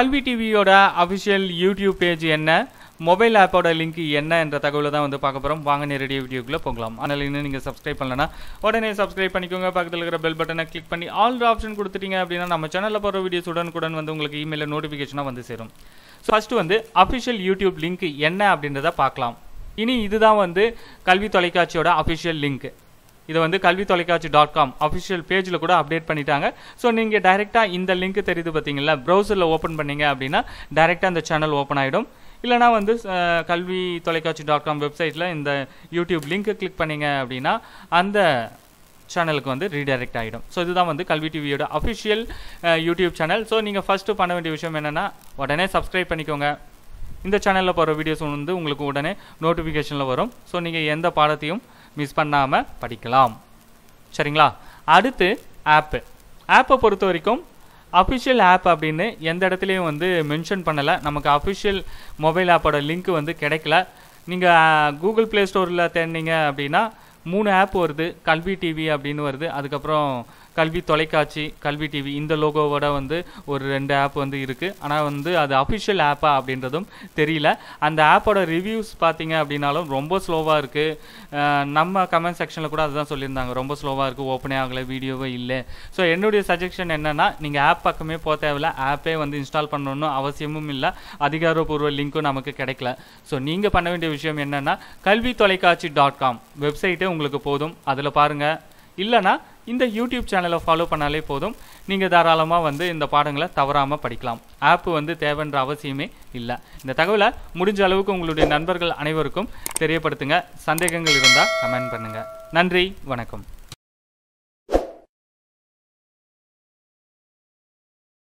கல்வி டிவியோட official YouTube page என்ன மொபைல் ஆப்போட லிங்க் என்ன என்ற தகவலை தான் வந்து பார்க்க போகிறோம் வாங்க நேரடிய வீடியோக்குள்ளே போகலாம் அதனால் இன்னும் நீங்கள் சப்ஸ்கிரைப் பண்ணலன்னா உடனே சப்ஸ்கிரைப் பண்ணிக்கோங்க பக்கத்தில் இருக்கிற பெல் பட்டனை கிளிக் பண்ணி ஆல் ஆப்ஷன் கொடுத்துட்டீங்க அப்படின்னா நம்ம சேனலில் போகிற வீடியோஸ் உடன் வந்து உங்களுக்கு இமெயிலில் நோட்டிஃபிகேஷனாக வந்து சேரும் ஸோ ஃபஸ்ட்டு வந்து அஃபிஷியல் யூடியூப் லிங்க் என்ன அப்படின்றத பார்க்கலாம் இனி இதுதான் வந்து கல்வி தொலைக்காட்சியோட அஃபிஷியல் லிங்க் இதை வந்து கல்வி தொலைக்காட்சி டாட் காம் அஃபிஷியல் பேஜில் கூட அப்டேட் பண்ணிட்டாங்க ஸோ நீங்கள் டைரெக்டாக இந்த லிங்க் தெரியுது பார்த்தீங்களா ப்ரௌசரில் ஓப்பன் பண்ணீங்க அப்படின்னா டைரெக்டாக அந்த சேனல் ஓப்பன் ஆகிடும் இல்லைனா வந்து கல்வி தொலைக்காட்சி டாட் காம் வெப்சைட்டில் இந்த யூடியூப் லிங்க்கை கிளிக் பண்ணிங்க அப்படின்னா அந்த சேனலுக்கு வந்து ரீடைரக்ட் ஆகிடும் ஸோ இதுதான் வந்து கல்வி டிவியோட அஃபிஷியல் யூடியூப் சேனல் ஸோ நீங்கள் ஃபஸ்ட்டு பண்ண வேண்டிய விஷயம் என்னென்னா உடனே சப்ஸ்கிரைப் பண்ணிக்கோங்க இந்த சேனலில் போகிற வீடியோஸ் வந்து உங்களுக்கு உடனே நோட்டிஃபிகேஷனில் வரும் ஸோ நீங்கள் எந்த பாடத்தையும் மிஸ் பண்ணாமல் படிக்கலாம் சரிங்களா அடுத்து ஆப்பு ஆப்பை பொறுத்த வரைக்கும் அஃபிஷியல் ஆப் அப்படின்னு எந்த இடத்துலையும் வந்து மென்ஷன் பண்ணலை நமக்கு அஃபிஷியல் மொபைல் ஆப்போட லிங்க் வந்து கிடைக்கல நீங்கள் கூகுள் ப்ளே ஸ்டோரில் தேடினீங்க அப்படின்னா மூணு ஆப் வருது கல்வி டிவி அப்படின்னு வருது அதுக்கப்புறம் கல்வி தொலைக்காட்சி கல்வி டிவி இந்த லோகோவோட வந்து ஒரு ரெண்டு ஆப் வந்து இருக்குது ஆனால் வந்து அது அஃபிஷியல் ஆப்பா அப்படின்றதும் தெரியல அந்த ஆப்போட ரிவ்யூஸ் பார்த்தீங்க அப்படின்னாலும் ரொம்ப ஸ்லோவாக இருக்குது நம்ம கமெண்ட் செக்ஷனில் கூட அதுதான் சொல்லியிருந்தாங்க ரொம்ப ஸ்லோவாக இருக்குது ஓப்பனே ஆகலை வீடியோவே இல்லை ஸோ என்னுடைய சஜஷன் என்னென்னா நீங்கள் ஆப் பக்கமே போக தேவையில்ல ஆப்பே வந்து இன்ஸ்டால் பண்ணணும்னு அவசியமும் இல்லை அதிகாரப்பூர்வ லிங்க்கும் நமக்கு கிடைக்கல ஸோ நீங்கள் பண்ண வேண்டிய விஷயம் என்னென்னா கல்வி தொலைக்காட்சி டாட் காம் வெப்சைட்டே உங்களுக்கு போதும் அதில் பாருங்கள் இல்லைனா இந்த யூடியூப் சேனலை ஃபாலோ பண்ணாலே போதும் நீங்கள் தாராளமாக வந்து இந்த பாடங்களை தவறாமல் படிக்கலாம் ஆப்பு வந்து தேவைன்ற அவசியமே இல்லை இந்த தகவலை முடிஞ்ச அளவுக்கு உங்களுடைய நண்பர்கள் அனைவருக்கும் தெரியப்படுத்துங்க சந்தேகங்கள் இருந்தால் கமெண்ட் பண்ணுங்கள் நன்றி வணக்கம்